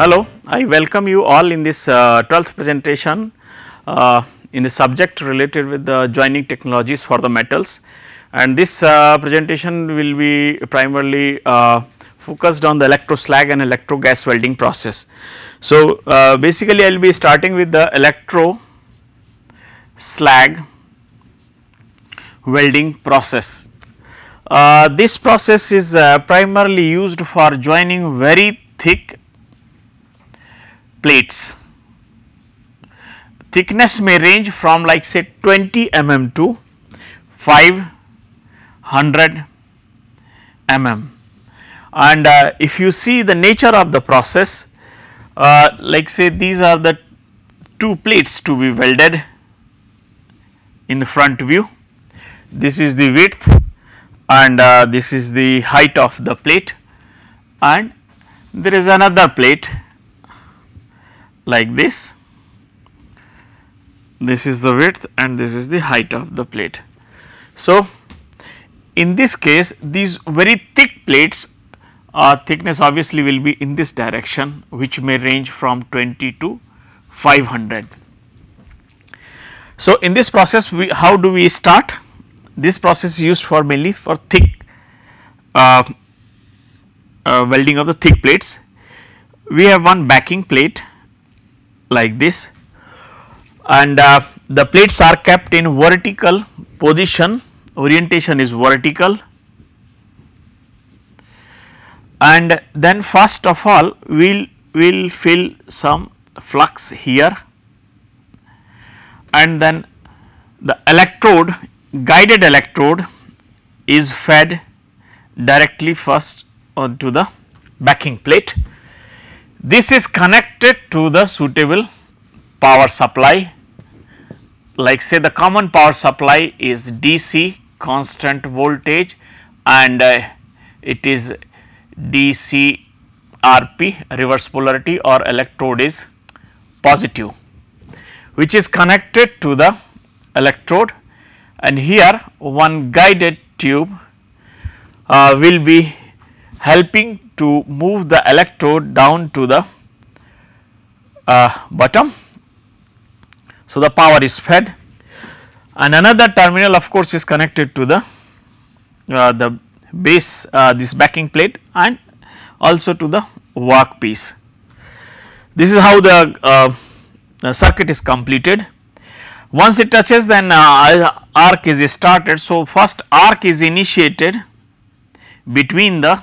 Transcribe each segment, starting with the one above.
Hello, I welcome you all in this uh, 12th presentation uh, in the subject related with the joining technologies for the metals and this uh, presentation will be primarily uh, focused on the electro slag and electro gas welding process. So, uh, basically I will be starting with the electro slag welding process. Uh, this process is primarily used for joining very thick plates. Thickness may range from like say 20 mm to 500 mm and uh, if you see the nature of the process uh, like say these are the two plates to be welded in the front view. This is the width and uh, this is the height of the plate and there is another plate like this. This is the width and this is the height of the plate. So, in this case these very thick plates uh, thickness obviously will be in this direction which may range from 20 to 500. So, in this process we how do we start? This process is used for mainly for thick uh, uh, welding of the thick plates. We have one backing plate like this and uh, the plates are kept in vertical position orientation is vertical and then first of all we will will fill some flux here and then the electrode guided electrode is fed directly first to the backing plate this is connected to the suitable power supply like say the common power supply is DC constant voltage and uh, it is DC RP reverse polarity or electrode is positive which is connected to the electrode and here one guided tube uh, will be helping to move the electrode down to the uh, bottom. So, the power is fed and another terminal of course is connected to the uh, the base uh, this backing plate and also to the work piece. This is how the, uh, the circuit is completed. Once it touches then uh, arc is started. So, first arc is initiated between the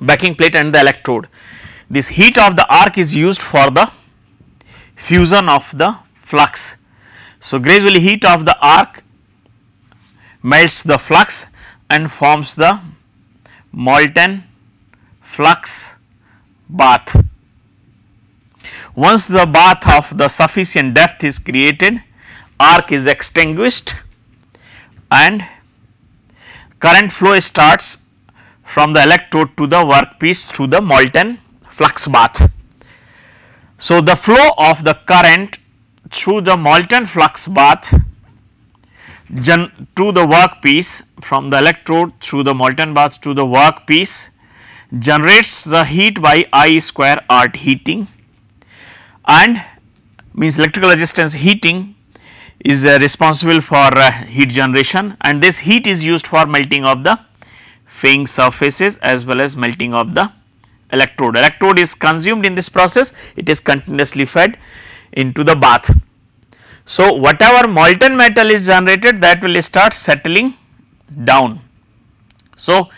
backing plate and the electrode. This heat of the arc is used for the fusion of the flux. So, gradually heat of the arc melts the flux and forms the molten flux bath. Once the bath of the sufficient depth is created, arc is extinguished and current flow starts from the electrode to the workpiece through the molten flux bath. So, the flow of the current through the molten flux bath gen to the workpiece from the electrode through the molten bath to the workpiece generates the heat by I square art heating and means electrical resistance heating is uh, responsible for uh, heat generation and this heat is used for melting of the faying surfaces as well as melting of the electrode. Electrode is consumed in this process, it is continuously fed into the bath. So, whatever molten metal is generated that will start settling down. So,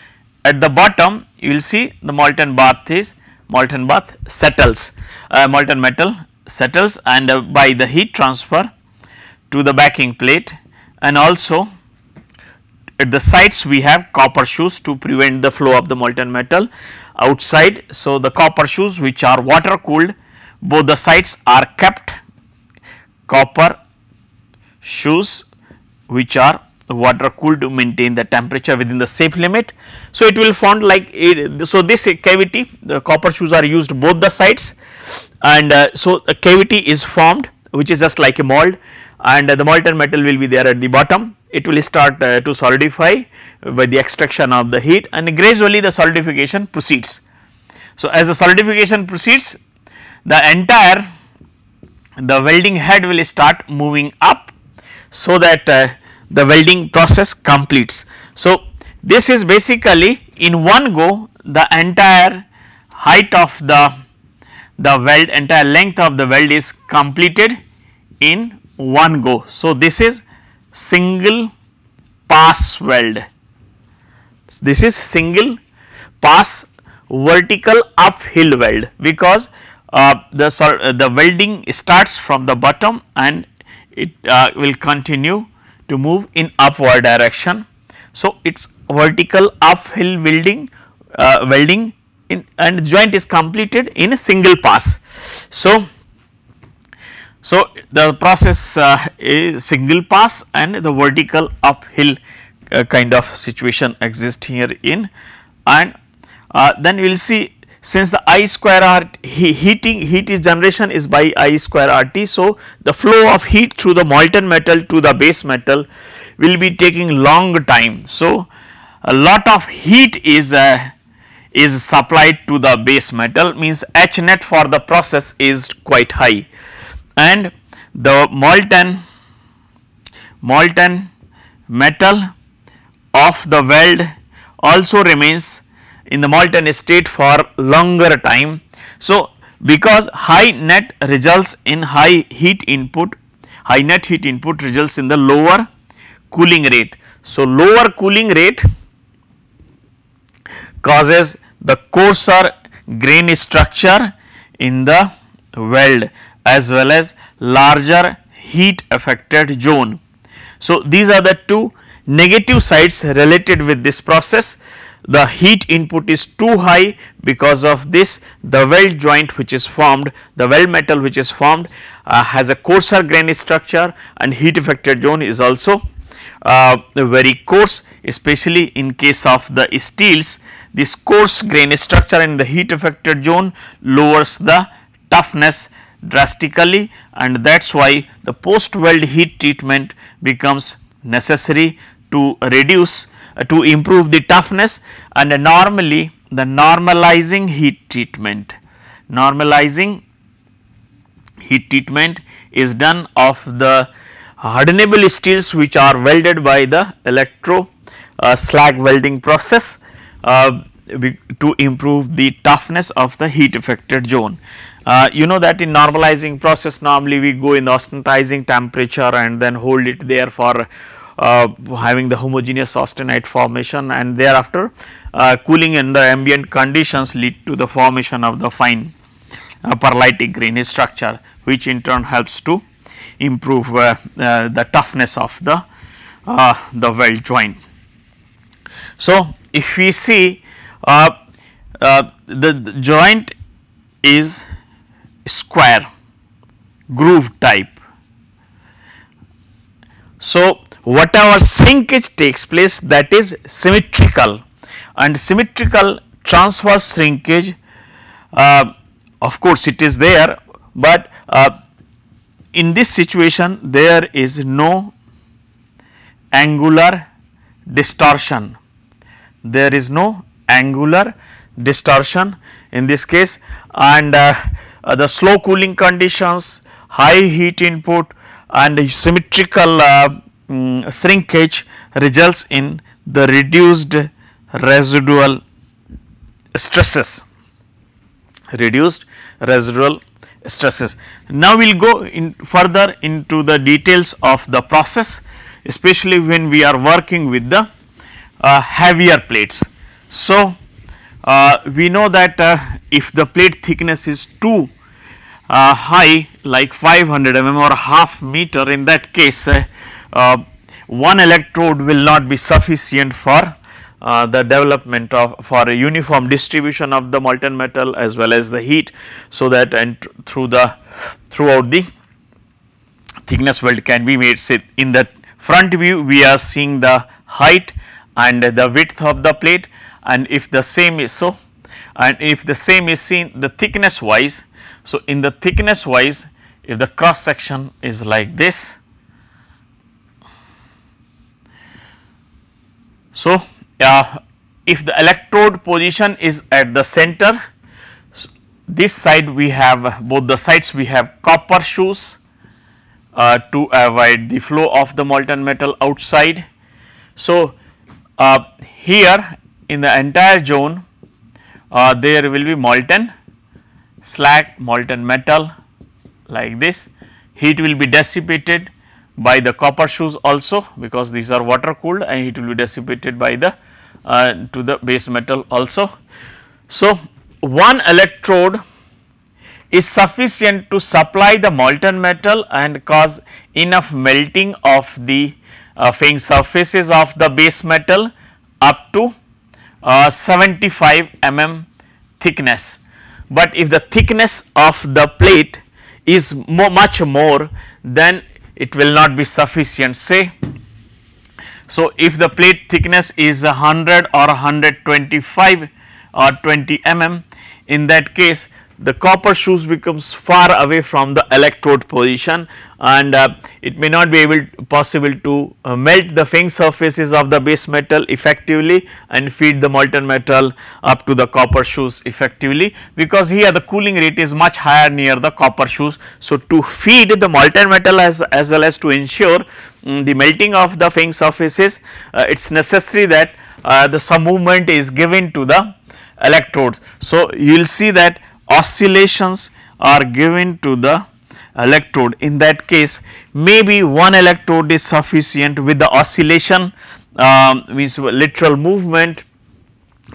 at the bottom you will see the molten bath is molten bath settles, uh, molten metal settles and uh, by the heat transfer to the backing plate and also at the sides we have copper shoes to prevent the flow of the molten metal outside. So, the copper shoes which are water cooled both the sides are kept copper shoes which are water cooled to maintain the temperature within the safe limit. So, it will form like so this cavity the copper shoes are used both the sides and uh, so a cavity is formed which is just like a mold and uh, the molten metal will be there at the bottom it will start uh, to solidify by the extraction of the heat and gradually the solidification proceeds. So, as the solidification proceeds the entire the welding head will start moving up so that uh, the welding process completes. So, this is basically in one go the entire height of the the weld entire length of the weld is completed in one go. So, this is single pass weld. This is single pass vertical uphill weld because uh, the, uh, the welding starts from the bottom and it uh, will continue to move in upward direction. So, it is vertical uphill welding uh, welding in, and joint is completed in a single pass. So, so, the process uh, is single pass and the vertical uphill uh, kind of situation exist here in and uh, then we will see since the I square R heating heat is generation is by I square R T. So, the flow of heat through the molten metal to the base metal will be taking long time. So, a lot of heat is uh, is supplied to the base metal means H net for the process is quite high and the molten molten metal of the weld also remains in the molten state for longer time. So, because high net results in high heat input, high net heat input results in the lower cooling rate. So, lower cooling rate causes the coarser grain structure in the weld as well as larger heat affected zone. So, these are the two negative sides related with this process. The heat input is too high because of this the weld joint which is formed, the weld metal which is formed uh, has a coarser grain structure and heat affected zone is also uh, very coarse especially in case of the steels this coarse grain structure in the heat affected zone lowers the toughness drastically and that is why the post weld heat treatment becomes necessary to reduce uh, to improve the toughness and uh, normally the normalizing heat treatment normalizing heat treatment is done of the hardenable steels which are welded by the electro uh, slag welding process uh, to improve the toughness of the heat affected zone uh, you know that in normalizing process normally we go in the austenitizing temperature and then hold it there for uh, having the homogeneous austenite formation and thereafter uh, cooling in the ambient conditions lead to the formation of the fine perlitic grain structure which in turn helps to improve uh, uh, the toughness of the, uh, the weld joint. So, if we see the, the joint is square groove type. So, whatever shrinkage takes place that is symmetrical and symmetrical transverse shrinkage uh, of course it is there, but uh, in this situation there is no angular distortion, there is no angular distortion in this case and uh, uh, the slow cooling conditions, high heat input and symmetrical uh, um, shrinkage results in the reduced residual stresses, reduced residual stresses. Now, we will go in further into the details of the process especially when we are working with the uh, heavier plates. So, uh, we know that uh, if the plate thickness is 2 uh, high like 500 mm or half meter in that case one electrode will not be sufficient for uh, the development of for a uniform distribution of the molten metal as well as the heat. So, that and through the throughout the thickness weld can be made say in the front view we are seeing the height and the width of the plate and if the same is so and if the same is seen the thickness wise. So, in the thickness wise if the cross section is like this. So, uh, if the electrode position is at the center this side we have both the sides we have copper shoes uh, to avoid the flow of the molten metal outside. So, uh, here in the entire zone uh, there will be molten slag, molten metal like this. Heat will be dissipated by the copper shoes also because these are water cooled and it will be dissipated by the uh, to the base metal also. So, one electrode is sufficient to supply the molten metal and cause enough melting of the uh, surfaces of the base metal up to uh, 75 mm thickness, but if the thickness of the plate is mo much more then it will not be sufficient say. So, if the plate thickness is 100 or 125 or 20 mm in that case the copper shoes becomes far away from the electrode position and uh, it may not be able possible to uh, melt the fine surfaces of the base metal effectively and feed the molten metal up to the copper shoes effectively because here the cooling rate is much higher near the copper shoes. So, to feed the molten metal as, as well as to ensure um, the melting of the fine surfaces uh, it is necessary that uh, the some movement is given to the electrodes. So, you will see that oscillations are given to the electrode. In that case, maybe one electrode is sufficient with the oscillation uh, means lateral movement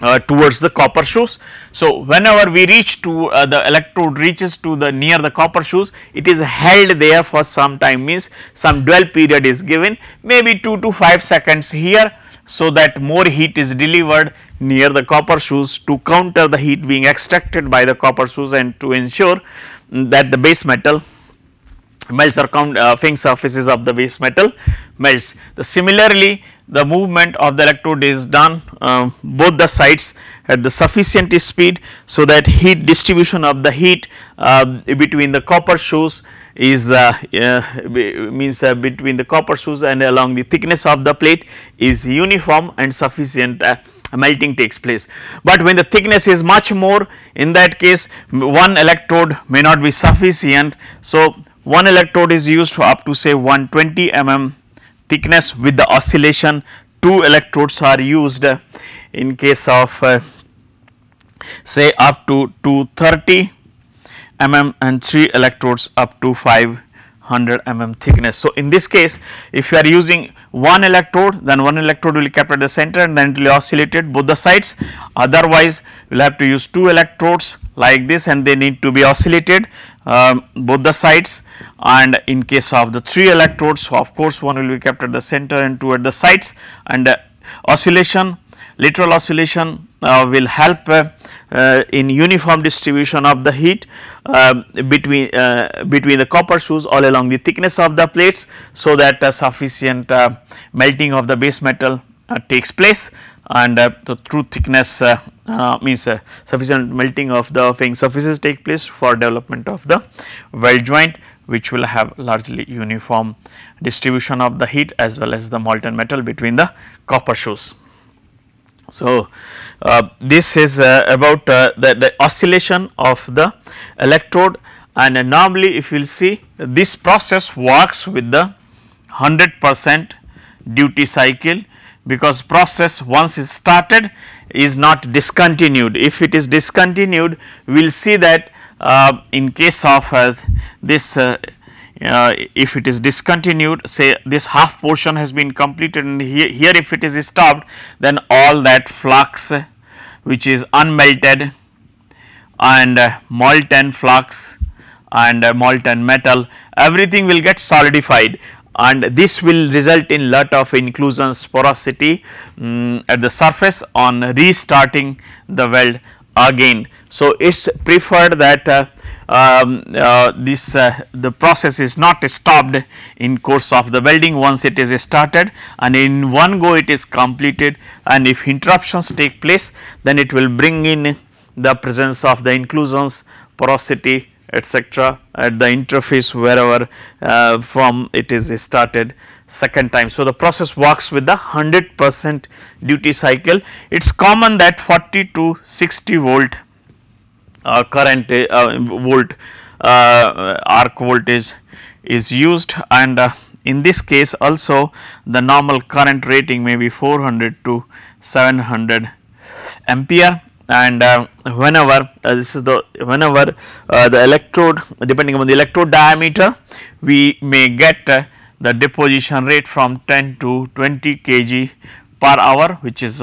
uh, towards the copper shoes. So, whenever we reach to uh, the electrode reaches to the near the copper shoes, it is held there for some time means some dwell period is given maybe 2 to 5 seconds here so that more heat is delivered near the copper shoes to counter the heat being extracted by the copper shoes and to ensure that the base metal melts or count, uh, fing surfaces of the base metal melts. The similarly, the movement of the electrode is done uh, both the sides at the sufficient speed so that heat distribution of the heat uh, between the copper shoes is uh, uh, means uh, between the copper shoes and along the thickness of the plate is uniform and sufficient uh, melting takes place. But when the thickness is much more in that case one electrode may not be sufficient. So, one electrode is used up to say 120 mm thickness with the oscillation two electrodes are used in case of uh, say up to 230 mm and 3 electrodes up to 500 mm thickness. So, in this case if you are using one electrode then one electrode will be kept at the center and then it will be oscillated both the sides otherwise you will have to use two electrodes like this and they need to be oscillated um, both the sides and in case of the three electrodes so of course one will be kept at the center and two at the sides and uh, oscillation lateral oscillation uh, will help uh, uh, in uniform distribution of the heat uh, between uh, between the copper shoes all along the thickness of the plates so that sufficient uh, melting of the base metal uh, takes place and uh, the true thickness means sufficient melting of the fang surfaces take place for development of the weld joint which will have largely uniform distribution of the heat as well as the molten metal between the copper shoes. So, uh, this is uh, about uh, the, the, oscillation of the electrode and uh, normally if you will see this process works with the 100 percent duty cycle because process once is started is not discontinued. If it is discontinued we will see that uh, in case of uh, this uh, if it is discontinued say this half portion has been completed and here, here if it is stopped then all that flux which is unmelted and uh, molten flux and uh, molten metal everything will get solidified and this will result in lot of inclusions porosity um, at the surface on restarting the weld again. So, it is preferred that uh, um, uh, this uh, the process is not stopped in course of the welding once it is started and in one go it is completed and if interruptions take place then it will bring in the presence of the inclusions porosity etc at the interface wherever uh, from it is started second time. So, the process works with the 100 percent duty cycle it is common that 40 to 60 volt uh, current uh, volt uh, arc voltage is used and in this case also the normal current rating may be 400 to 700 ampere and uh, whenever uh, this is the whenever uh, the electrode depending on the electrode diameter we may get the deposition rate from 10 to 20 kg per hour which is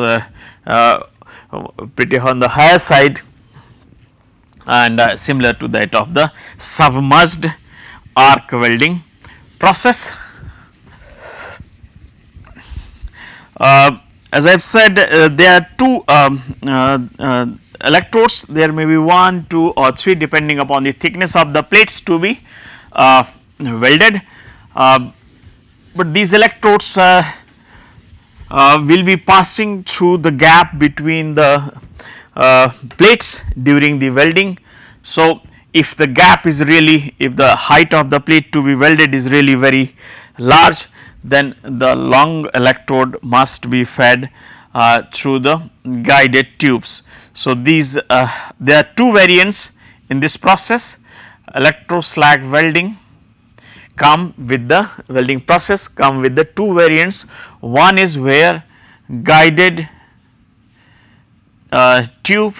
pretty on the higher side and uh, similar to that of the submerged arc welding process. Uh, as I have said uh, there are two um, uh, uh, electrodes there may be 1, 2 or 3 depending upon the thickness of the plates to be uh, welded, um, but these electrodes will be passing through the gap between the uh, plates during the welding. So, if the gap is really if the height of the plate to be welded is really very large then the long electrode must be fed uh, through the guided tubes. So, these uh, there are two variants in this process electro slag welding come with the welding process come with the two variants one is where guided uh, tube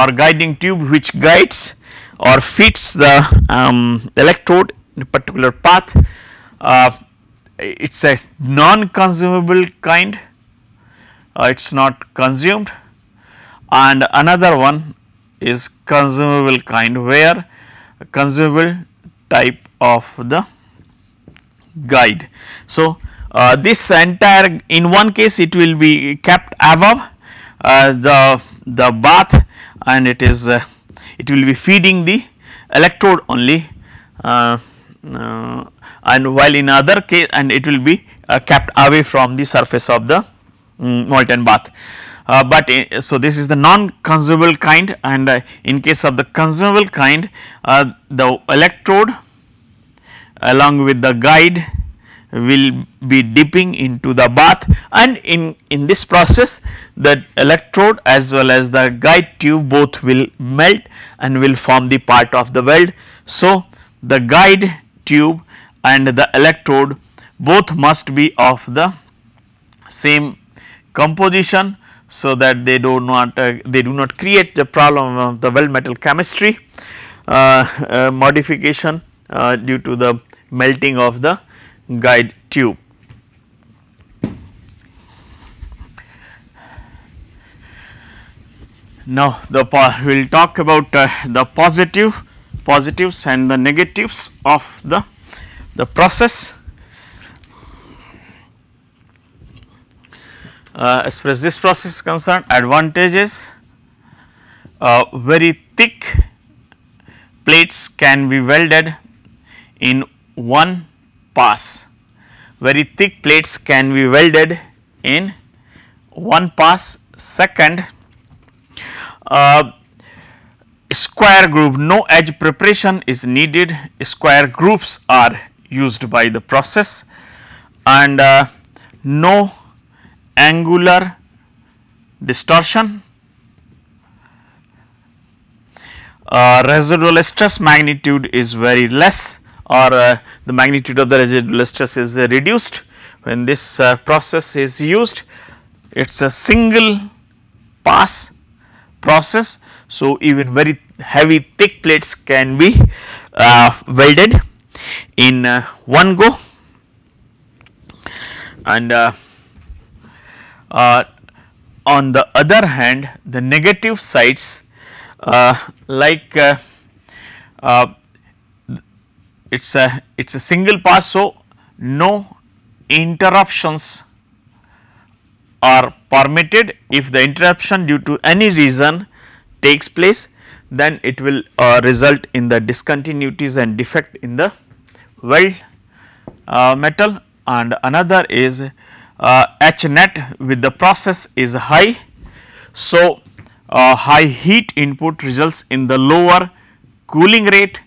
or guiding tube which guides or fits the um, electrode in a particular path. Uh, it is a non-consumable kind, uh, it is not consumed and another one is consumable kind where consumable type of the guide. So, uh, this entire in one case it will be kept above uh, the, the bath and it is uh, it will be feeding the electrode only uh, and while in other case and it will be kept away from the surface of the um, molten bath. Uh, but uh, so this is the non-consumable kind and uh, in case of the consumable kind the electrode along with the guide will be dipping into the bath and in, in this process the electrode as well as the guide tube both will melt and will form the part of the weld. So, the guide tube and the electrode both must be of the same composition so that they do not uh, they do not create the problem of the weld metal chemistry uh, uh, modification uh, due to the melting of the guide tube. Now, the we will talk about uh, the positive positives and the negatives of the, the process. Uh, as far as this process is concerned advantages uh, very thick plates can be welded in one pass. Very thick plates can be welded in one pass. Second, uh, square groove, no edge preparation is needed, square grooves are used by the process and uh, no angular distortion. Uh, residual stress magnitude is very less or uh, the magnitude of the residual stress is uh, reduced when this uh, process is used it is a single pass process. So, even very heavy thick plates can be welded in one go and uh, uh, on the other hand the negative sides uh, like it is a it is a single pass. So, no interruptions are permitted if the interruption due to any reason takes place then it will uh, result in the discontinuities and defect in the weld uh, metal and another is uh, H net with the process is high. So, uh, high heat input results in the lower cooling rate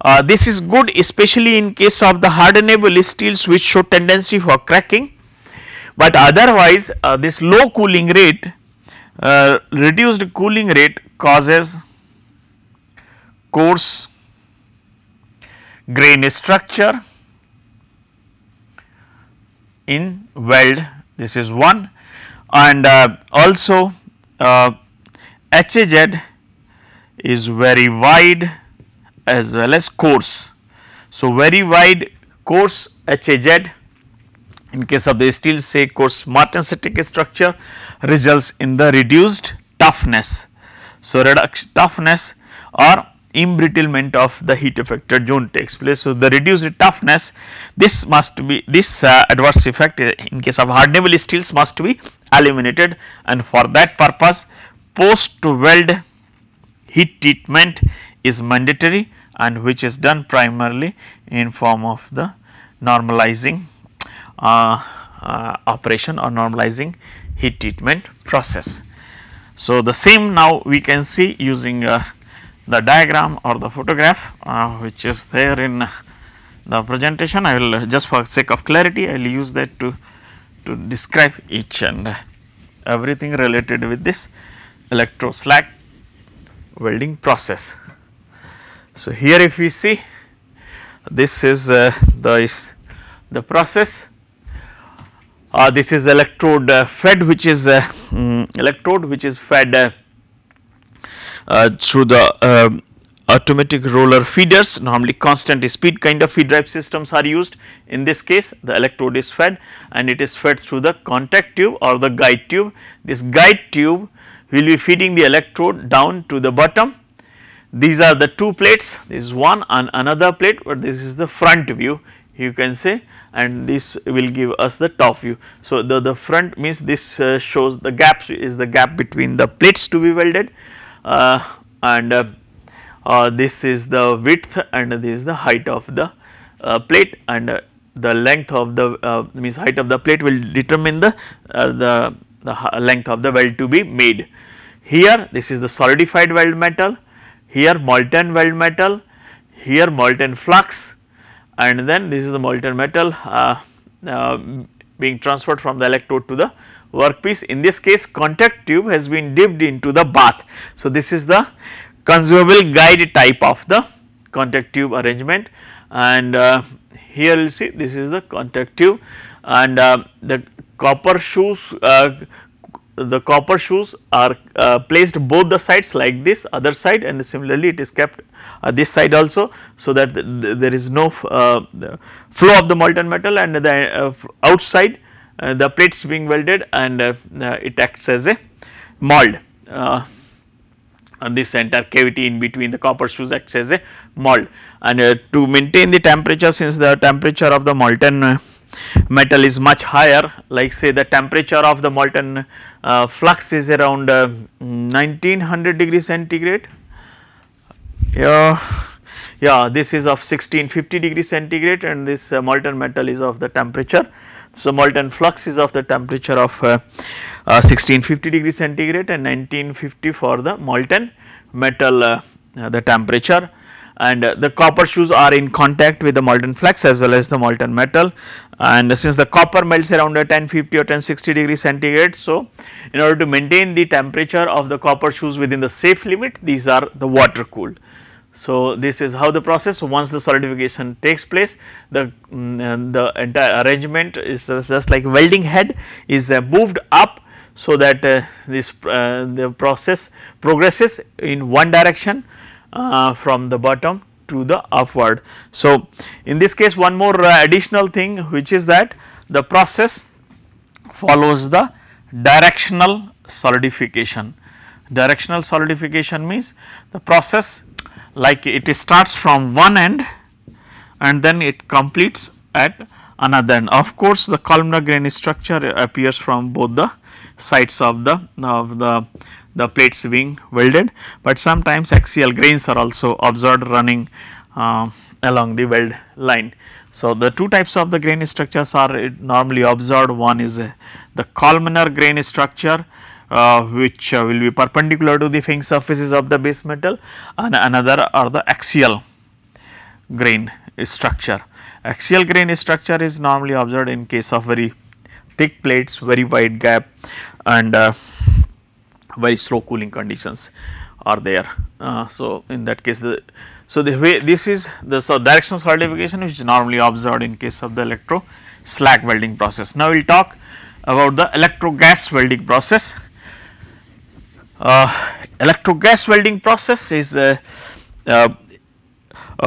uh, this is good especially in case of the hardenable steels which show tendency for cracking, but otherwise uh, this low cooling rate, uh, reduced cooling rate causes coarse grain structure in weld this is one and uh, also HAZ uh, is very wide as well as coarse. So, very wide coarse HAZ in case of the steel say coarse martensitic structure results in the reduced toughness. So, reduced toughness or embrittlement of the heat affected zone takes place. So, the reduced toughness this must be this uh, adverse effect uh, in case of hardenable steels must be eliminated and for that purpose post weld heat treatment is mandatory and which is done primarily in form of the normalizing uh, uh, operation or normalizing heat treatment process. So, the same now we can see using uh, the diagram or the photograph uh, which is there in the presentation. I will uh, just for sake of clarity I will use that to, to describe each and everything related with this electro slag welding process. So, here if we see this is uh, the is the process uh, this is electrode uh, fed which is um, electrode which is fed uh, uh, through the um, automatic roller feeders normally constant speed kind of feed drive systems are used in this case the electrode is fed and it is fed through the contact tube or the guide tube this guide tube will be feeding the electrode down to the bottom these are the two plates, this is one and another plate, but this is the front view you can say and this will give us the top view. So, the, the front means this uh, shows the gap is the gap between the plates to be welded uh, and uh, uh this is the width and this is the height of the uh, plate and uh, the length of the means height of the plate will determine the, the, the length of the weld to be made. Here this is the solidified weld metal here molten weld metal, here molten flux and then this is the molten metal uh, uh, being transferred from the electrode to the workpiece. In this case contact tube has been dipped into the bath. So, this is the consumable guide type of the contact tube arrangement and uh, here you will see this is the contact tube and uh, the copper shoes uh, the copper shoes are uh, placed both the sides like this other side and similarly it is kept uh, this side also so that the, the, there is no uh, flow of the molten metal and the uh, outside uh, the plates being welded and uh, it acts as a mold and this entire cavity in between the copper shoes acts as a mold and to maintain the temperature since the temperature of the molten metal is much higher like say the temperature of the molten uh, flux is around uh, 1900 degree centigrade yeah yeah this is of 1650 degree centigrade and this uh, molten metal is of the temperature so molten flux is of the temperature of 1650 uh, uh, degree centigrade and 1950 for the molten metal uh, the temperature and uh, the copper shoes are in contact with the molten flux as well as the molten metal and since the copper melts around 1050 or 1060 degree centigrade. So, in order to maintain the temperature of the copper shoes within the safe limit these are the water cooled. So, this is how the process once the solidification takes place the, um, the entire arrangement is just, just like welding head is uh, moved up so that uh, this uh, the process progresses in one direction uh, from the bottom to the upward. So, in this case one more uh, additional thing which is that the process follows the directional solidification. Directional solidification means the process like it starts from one end and then it completes at another end. Of course, the columnar grain structure appears from both the sides of the of the the plates being welded but sometimes axial grains are also observed running uh, along the weld line. So, the two types of the grain structures are uh, normally observed one is uh, the columnar grain structure uh, which uh, will be perpendicular to the fine surfaces of the base metal and another are the axial grain structure. Axial grain structure is normally observed in case of very thick plates, very wide gap and uh, very slow cooling conditions are there. Uh, so, in that case the so the way this is the so directional solidification which is normally observed in case of the electro slag welding process. Now, we will talk about the electro gas welding process. Uh, electro gas welding process is uh, uh,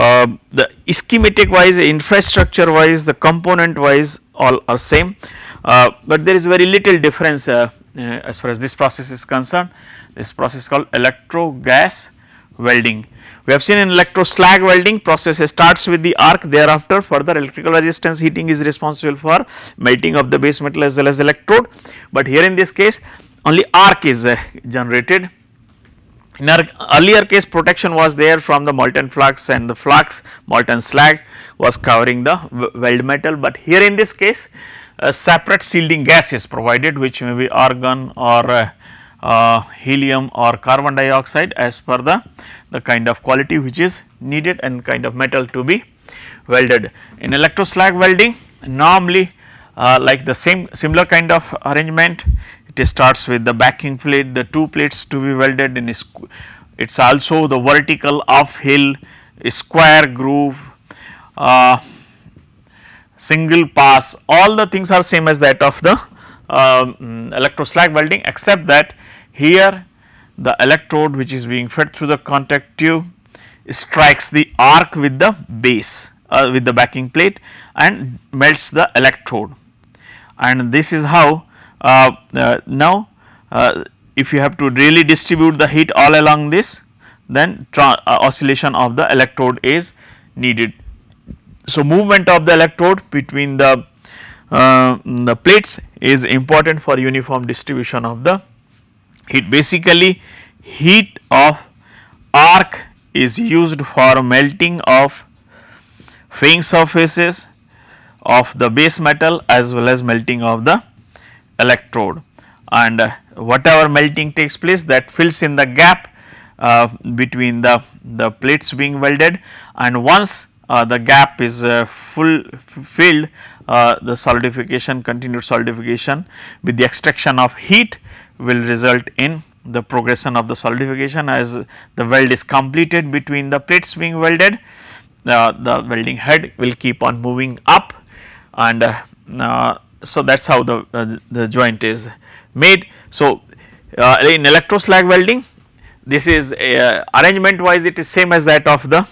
uh the schematic wise infrastructure wise the component wise all are same uh, but there is very little difference uh, uh, as far as this process is concerned. This process called electro gas welding. We have seen in electro slag welding process starts with the arc thereafter further electrical resistance heating is responsible for melting of the base metal as well as electrode, but here in this case only arc is uh, generated. In our earlier case protection was there from the molten flux and the flux molten slag was covering the weld metal, but here in this case separate shielding gas is provided which may be argon or uh, uh, helium or carbon dioxide as per the, the kind of quality which is needed and kind of metal to be welded. In electro slag welding normally uh, like the same similar kind of arrangement it starts with the backing plate the two plates to be welded in it is also the vertical uphill hill square groove uh, single pass all the things are same as that of the uh, um, electro slag welding except that here the electrode which is being fed through the contact tube strikes the arc with the base uh, with the backing plate and melts the electrode and this is how uh, uh, now uh, if you have to really distribute the heat all along this then uh, oscillation of the electrode is needed. So, movement of the electrode between the, uh, the plates is important for uniform distribution of the heat. Basically, heat of arc is used for melting of fine surfaces of the base metal as well as melting of the electrode and whatever melting takes place that fills in the gap uh, between the, the plates being welded and once uh, the gap is uh, full filled uh, the solidification continued solidification with the extraction of heat will result in the progression of the solidification as the weld is completed between the plates being welded uh, the welding head will keep on moving up and uh, so that is how the, the joint is made. So, in electro slag welding this is arrangement wise it is same as that of the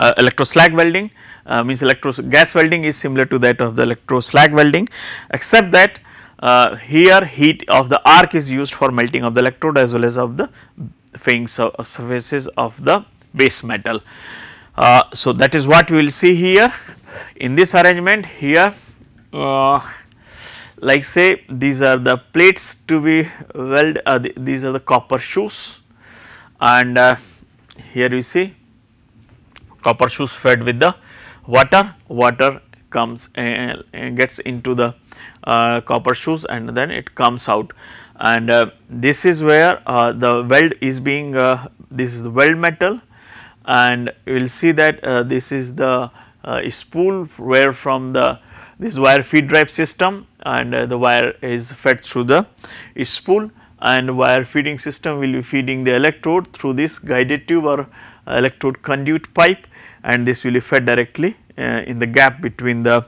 uh, electro slag welding uh, means electro gas welding is similar to that of the electro slag welding except that uh, here heat of the arc is used for melting of the electrode as well as of the facing uh, surfaces of the base metal. Uh, so, that is what we will see here in this arrangement here uh, like say these are the plates to be weld th these are the copper shoes and here we see copper shoes fed with the water, water comes and eh, eh, gets into the uh, copper shoes and then it comes out and uh, this is where uh, the weld is being uh, this is the weld metal and you will see that uh, this is the spool where from the this wire feed drive system and the wire is fed through the spool and wire feeding system will be feeding the electrode through this guided tube or electrode conduit pipe and this will be fed directly uh, in the gap between the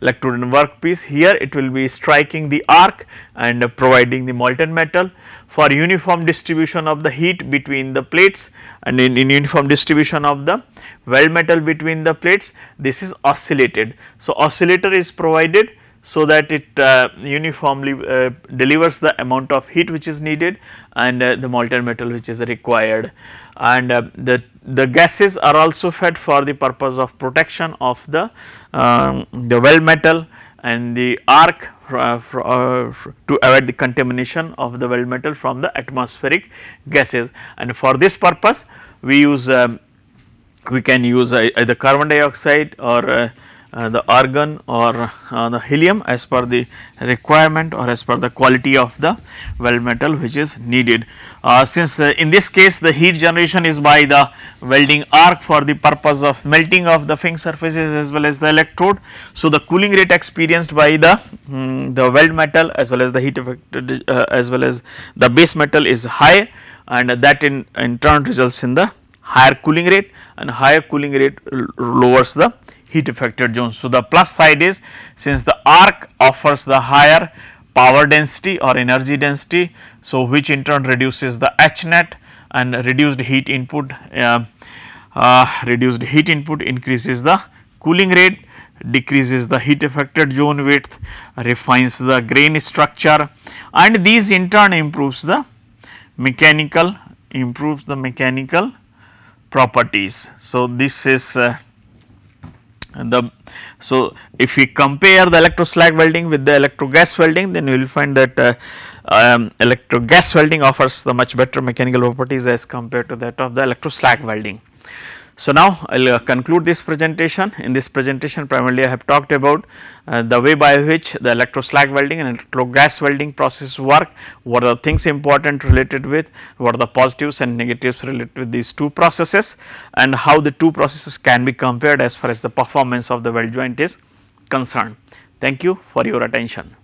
electrode and workpiece. Here it will be striking the arc and uh, providing the molten metal for uniform distribution of the heat between the plates and in, in, uniform distribution of the weld metal between the plates this is oscillated. So, oscillator is provided so that it uh, uniformly uh, delivers the amount of heat which is needed and uh, the molten metal which is required and uh, the the gases are also fed for the purpose of protection of the um, the well metal and the arc uh, uh, to avoid the contamination of the well metal from the atmospheric gases and for this purpose we use um, we can use either carbon dioxide or uh, the argon or uh, the helium as per the requirement or as per the quality of the weld metal which is needed. Uh, since in this case the heat generation is by the welding arc for the purpose of melting of the fin surfaces as well as the electrode. So, the cooling rate experienced by the um, the weld metal as well as the heat effect uh, as well as the base metal is high and that in, in turn results in the higher cooling rate and higher cooling rate lowers the heat affected zone. So, the plus side is since the arc offers the higher power density or energy density. So, which in turn reduces the H net and reduced heat input, uh, uh, reduced heat input increases the cooling rate, decreases the heat affected zone width, refines the grain structure and these in turn improves the mechanical, improves the mechanical properties. So, this is uh, the, so, if we compare the electro slag welding with the electro gas welding then you will find that uh, um, electro gas welding offers the much better mechanical properties as compared to that of the electro slag welding. So, now I will uh, conclude this presentation. In this presentation primarily I have talked about uh, the way by which the electro slag welding and electro gas welding process work, what are the things important related with, what are the positives and negatives related with these two processes and how the two processes can be compared as far as the performance of the weld joint is concerned. Thank you for your attention.